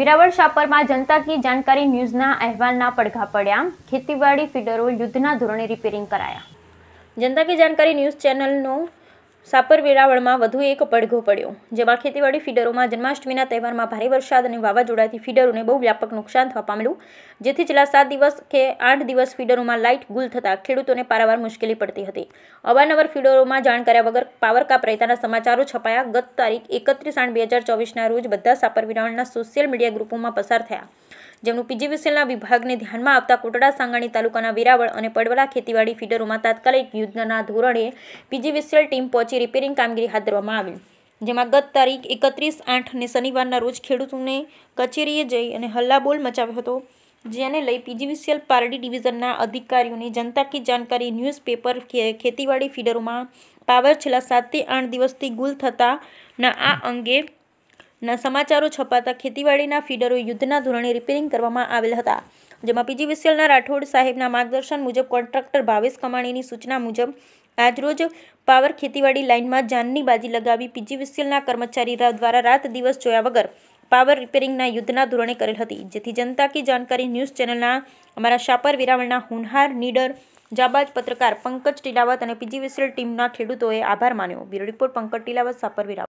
વેરાવળ શાપરમાં જનતા કી જાણકારી ન્યૂઝના અહેવાલના પડઘા પડ્યા ખેતીવાડી ફીડરો યુદ્ધના ધોરણે રિપેરિંગ કરાયા જનતા કી જાણકારી ન્યૂઝ ચેનલનો સાપર વેરાવળમાં વધુ એક પડઘો પડ્યો જેમાં ખેતીવાડી ફીડરોમાં જન્માષ્ટમીના તહેવારમાં ભારે વરસાદ અને વાવાઝોડાથી ફીડરોને બહુ વ્યાપક નુકસાન થવા પામ્યું જેથી છેલ્લા સાત દિવસ કે આઠ દિવસ ફીડરોમાં લાઇટ ગુલ થતાં ખેડૂતોને પારાવાર મુશ્કેલી પડતી હતી અવારનવાર ફીડરોમાં જાણ કર્યા વગર પાવર કાપ રહેતાના સમાચારો છપાયા ગત તારીખ એકત્રીસ આઠ બે હજાર ચોવીસના રોજ બધા સાપર વેરાવળના સોશિયલ મીડિયા ગ્રુપોમાં પસાર થયા જેમનું પીજીવીસીએલના વિભાગને ધ્યાનમાં આવતા કોટડા સાંગાણી તાલુકાના વેરાવળ અને પડવલા ખેતીવાડી ફીડરોમાં તાત્કાલિક યુદ્ધના ધોરણે પીજીવીસીએલ ટીમ પહોંચી રિપેરિંગ કામગીરી હાથ ધરવામાં આવી જેમાં ગત તારીખ એકત્રીસ આઠને શનિવારના રોજ ખેડૂતોને કચેરીએ જઈ અને હલ્લાબોલ મચાવ્યો હતો જેને લઈ પીજીવીસીએલ પારડી ડિવિઝનના અધિકારીઓને જનતા કી જાણકારી ન્યૂઝપેપર ખેતીવાડી ફીડરોમાં પાવર છેલ્લા સાતથી આઠ દિવસથી ગુલ થતાના આ અંગે ના સમાચારો છપાતા ખેતીવાડીના ફીડરો યુદ્ધના ધોરણે રિપેરિંગ કરવામાં આવેલ હતા જેમાં પીજી પીજીવીસીએલના રાઠોડ સાહેબના માર્ગદર્શન મુજબ કોન્ટ્રાક્ટર ભાવેશ કમાણીની સૂચના મુજબ આજરોજ પાવર ખેતીવાડી લાઇનમાં જાનની બાજી લગાવી પીજી પીજીવીસીએલના કર્મચારી દ્વારા રાત દિવસ જોયા વગર પાવર રિપેરિંગના યુદ્ધના ધોરણે કરેલ હતી જેથી જનતા કી જાણકારી ન્યૂઝ ચેનલના અમારા શાપર વિરાવળના હુનહાર નીડર જાબાજ પત્રકાર પંકજ ટીલાવત અને પીજી પીજીવીસીએલ ટીમના ખેડૂતોએ આભાર માન્યો બ્યુરો રિપોર્ટ પંકજ ટીલાવત શાપર વેરાવળ